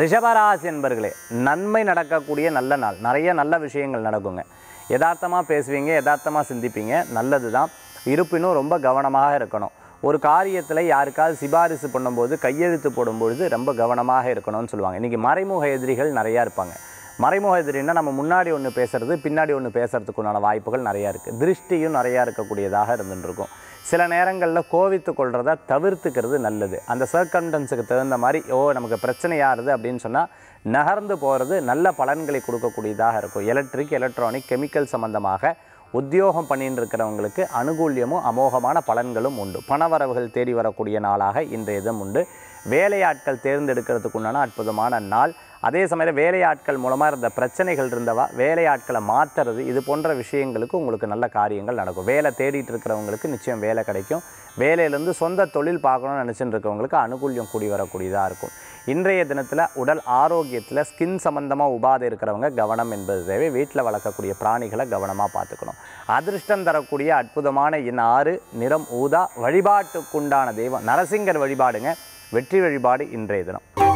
ரிஷபராசி என்பர்களே நன்மை நடக்கக்கூடிய நல்ல நாள் நிறைய நல்ல விஷயங்கள் நடக்குங்க எதார்த்தமாக பேசுவீங்க எதார்த்தமாக சிந்திப்பீங்க நல்லது தான் இருப்பினும் ரொம்ப கவனமாக இருக்கணும் ஒரு காரியத்தில் யாருக்காவது சிபாரிசு பண்ணும்போது கையெழுத்து போடும்பொழுது ரொம்ப கவனமாக இருக்கணும்னு சொல்லுவாங்க இன்றைக்கி மறைமுக எதிரிகள் நிறையா இருப்பாங்க மறைமுக எதிரின்னா நம்ம முன்னாடி ஒன்று பேசுகிறது பின்னாடி ஒன்று பேசுகிறதுக்குண்டான வாய்ப்புகள் நிறையா இருக்குது திருஷ்டியும் நிறையா இருக்கக்கூடியதாக இருந்துருக்கும் சில நேரங்களில் கோவித்து கொள்கிறத தவிர்த்துக்கிறது நல்லது அந்த சர்க்கம்டன்ஸுக்கு தகுந்த மாதிரி ஓ நமக்கு பிரச்சனையாகுது அப்படின்னு சொன்னால் நகர்ந்து போகிறது நல்ல பலன்களை கொடுக்கக்கூடியதாக இருக்கும் எலக்ட்ரிக் எலக்ட்ரானிக் கெமிக்கல் சம்மந்தமாக உத்தியோகம் பண்ணிட்டு இருக்கிறவங்களுக்கு அனுகூல்யமும் அமோகமான பலன்களும் உண்டு பணவரவுகள் தேடி வரக்கூடிய நாளாக இன்றைய இதம் உண்டு வேலையாட்கள் தேர்ந்தெடுக்கிறதுக்கு உண்டான அற்புதமான நாள் அதே சமயம் வேலையாட்கள் மூலமாக இருந்த பிரச்சனைகள் இருந்தவா வேலையாட்களை மாற்றுறது இது போன்ற விஷயங்களுக்கு உங்களுக்கு நல்ல காரியங்கள் நடக்கும் வேலை தேடிட்டு இருக்கிறவங்களுக்கு நிச்சயம் வேலை கிடைக்கும் வேலையிலேருந்து சொந்த தொழில் பார்க்கணும்னு நினச்சிட்டு இருக்கவங்களுக்கு அனுகூல்யம் கூடி வரக்கூடியதாக இருக்கும் இன்றைய தினத்தில் உடல் ஆரோக்கியத்தில் ஸ்கின் சம்பந்தமாக உபாதை இருக்கிறவங்க கவனம் என்பது தேவை வீட்டில் வளர்க்கக்கூடிய பிராணிகளை கவனமாக பார்த்துக்கணும் அதிர்ஷ்டம் தரக்கூடிய அற்புதமான இன் ஆறு நிறம் ஊதா வழிபாட்டுக்குண்டான தெய்வம் நரசிங்கர் வழிபாடுங்க வெற்றி வழிபாடு இன்றைய தினம்